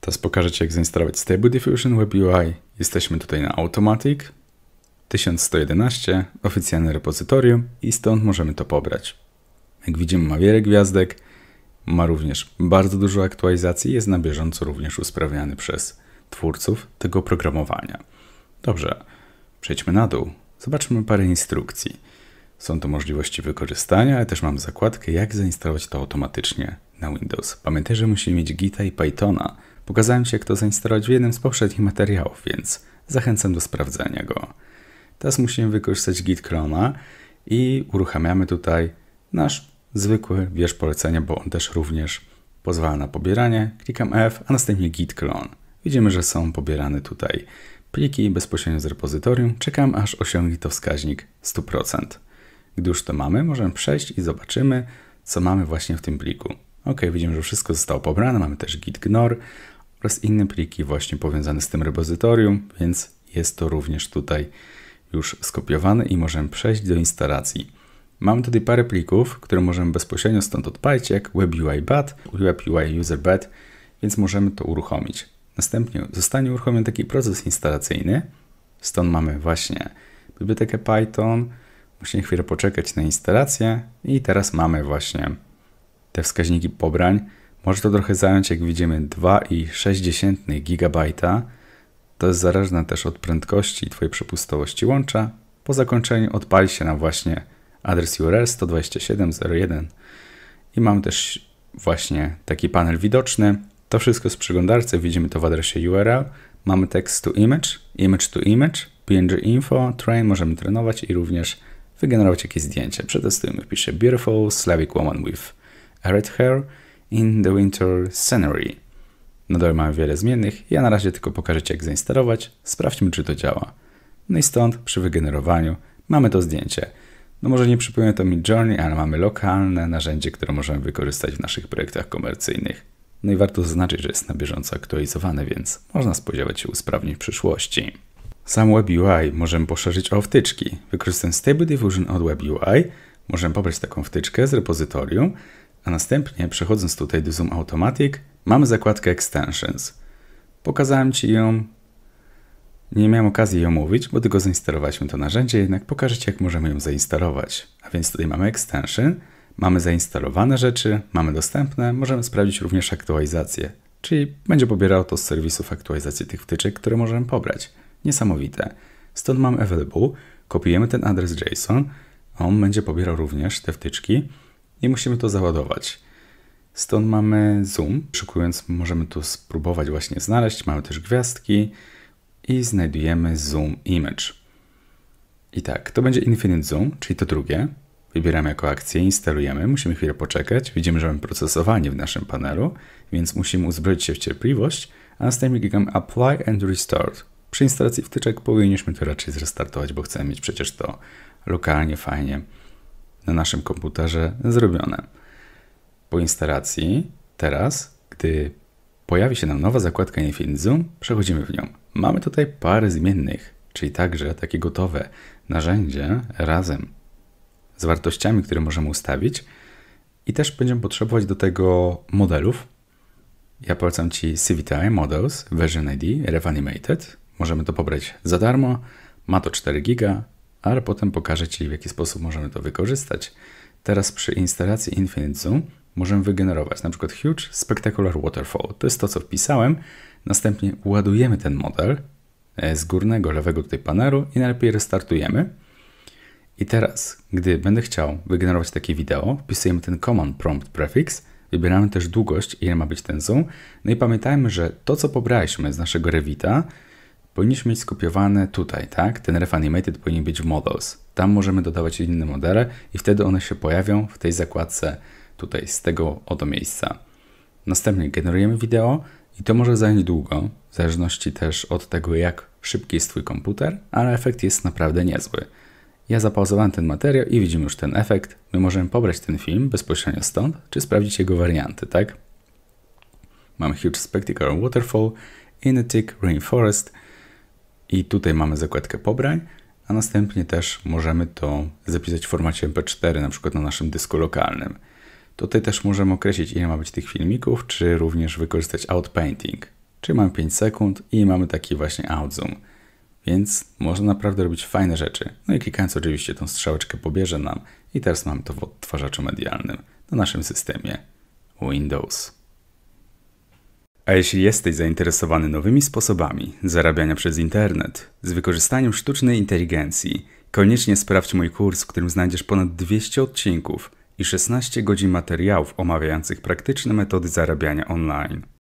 Teraz pokażę Ci, jak zainstalować Stable Diffusion Web UI. Jesteśmy tutaj na Automatic 1111, oficjalne repozytorium i stąd możemy to pobrać. Jak widzimy ma wiele gwiazdek, ma również bardzo dużo aktualizacji i jest na bieżąco również usprawniany przez twórców tego oprogramowania. Dobrze, przejdźmy na dół. Zobaczmy parę instrukcji. Są to możliwości wykorzystania, ale też mam zakładkę jak zainstalować to automatycznie na Windows. Pamiętaj, że musimy mieć Gita i Pythona, Pokazałem się, jak to zainstalować w jednym z poprzednich materiałów, więc zachęcam do sprawdzenia go. Teraz musimy wykorzystać git clona i uruchamiamy tutaj nasz zwykły wiersz polecenia, bo on też również pozwala na pobieranie. Klikam F, a następnie git clone. Widzimy, że są pobierane tutaj pliki bezpośrednio z repozytorium. Czekam, aż osiągnie to wskaźnik 100%. Gdy już to mamy, możemy przejść i zobaczymy, co mamy właśnie w tym pliku. Ok, widzimy, że wszystko zostało pobrane, mamy też git oraz inne pliki właśnie powiązane z tym repozytorium, więc jest to również tutaj już skopiowane i możemy przejść do instalacji. Mamy tutaj parę plików, które możemy bezpośrednio stąd odpalić, jak WebUIBAT, webui.user.bat, więc możemy to uruchomić. Następnie zostanie uruchomiony taki proces instalacyjny. Stąd mamy właśnie bibliotekę Python. Musimy chwilę poczekać na instalację i teraz mamy właśnie te wskaźniki pobrań. Może to trochę zająć, jak widzimy 2,6 GB. To jest zależne też od prędkości i Twojej przepustowości łącza. Po zakończeniu odpali się nam właśnie adres URL 127.01 i mamy też właśnie taki panel widoczny. To wszystko z przeglądarce, widzimy to w adresie URL. Mamy tekst to image, image to image, png info, train, możemy trenować i również wygenerować jakieś zdjęcie. Przetestujmy, pisze beautiful Slavic woman with red hair in the winter scenery. Nadal mamy wiele zmiennych, ja na razie tylko pokażę Ci jak zainstalować, sprawdźmy czy to działa. No i stąd przy wygenerowaniu mamy to zdjęcie. No może nie przypomina to mi Journey, ale mamy lokalne narzędzie, które możemy wykorzystać w naszych projektach komercyjnych. No i warto zaznaczyć, że jest na bieżąco aktualizowane, więc można spodziewać się usprawnień w przyszłości. Sam WebUI możemy poszerzyć o wtyczki. Wykorzystując Stable Diffusion od WebUI możemy pobrać taką wtyczkę z repozytorium a następnie przechodząc tutaj do Zoom Automatic mamy zakładkę Extensions. Pokazałem Ci ją, nie miałem okazji ją mówić, bo tylko zainstalowaliśmy to narzędzie, jednak pokażę Ci jak możemy ją zainstalować. A więc tutaj mamy Extension, mamy zainstalowane rzeczy, mamy dostępne, możemy sprawdzić również aktualizację, czyli będzie pobierało to z serwisów aktualizacji tych wtyczek, które możemy pobrać. Niesamowite. Stąd mamy available, kopiujemy ten adres JSON, on będzie pobierał również te wtyczki, i musimy to załadować. Stąd mamy zoom. Szykując możemy tu spróbować właśnie znaleźć. Mamy też gwiazdki i znajdujemy zoom image. I tak, to będzie infinite zoom, czyli to drugie. Wybieramy jako akcję, instalujemy. Musimy chwilę poczekać. Widzimy, że mamy procesowanie w naszym panelu, więc musimy uzbroić się w cierpliwość, a następnie klikamy apply and restart. Przy instalacji wtyczek powinniśmy to raczej zrestartować, bo chcemy mieć przecież to lokalnie fajnie na naszym komputerze zrobione. Po instalacji, teraz, gdy pojawi się nam nowa zakładka Infinity Zoom, przechodzimy w nią. Mamy tutaj parę zmiennych, czyli także takie gotowe narzędzie razem z wartościami, które możemy ustawić i też będziemy potrzebować do tego modelów. Ja polecam Ci CVTI Models Version ID Revanimated. Możemy to pobrać za darmo. Ma to 4 giga, ale potem pokażę Ci, w jaki sposób możemy to wykorzystać. Teraz przy instalacji Infinite Zoom możemy wygenerować na przykład Huge Spectacular Waterfall. To jest to, co wpisałem. Następnie ładujemy ten model e, z górnego, lewego tutaj panelu i najlepiej restartujemy. I teraz, gdy będę chciał wygenerować takie wideo, wpisujemy ten command prompt prefix, wybieramy też długość, ile ma być ten zoom. No i pamiętajmy, że to, co pobraliśmy z naszego Revita, powinniśmy mieć skopiowane tutaj, tak? Ten ref animated powinien być w models. Tam możemy dodawać inne modele i wtedy one się pojawią w tej zakładce tutaj z tego oto miejsca. Następnie generujemy wideo i to może zająć długo, w zależności też od tego jak szybki jest Twój komputer, ale efekt jest naprawdę niezły. Ja zapauzowałem ten materiał i widzimy już ten efekt. My możemy pobrać ten film bezpośrednio stąd, czy sprawdzić jego warianty, tak? Mamy Huge spectacle Waterfall, Inetic Rainforest, i tutaj mamy zakładkę pobrań, a następnie też możemy to zapisać w formacie MP4, na przykład na naszym dysku lokalnym. Tutaj też możemy określić, ile ma być tych filmików, czy również wykorzystać outpainting. Czyli mamy 5 sekund i mamy taki właśnie outzoom. Więc można naprawdę robić fajne rzeczy. No i klikając oczywiście tą strzałeczkę pobierze nam i teraz mamy to w odtwarzaczu medialnym na naszym systemie Windows. A jeśli jesteś zainteresowany nowymi sposobami zarabiania przez internet z wykorzystaniem sztucznej inteligencji, koniecznie sprawdź mój kurs, w którym znajdziesz ponad 200 odcinków i 16 godzin materiałów omawiających praktyczne metody zarabiania online.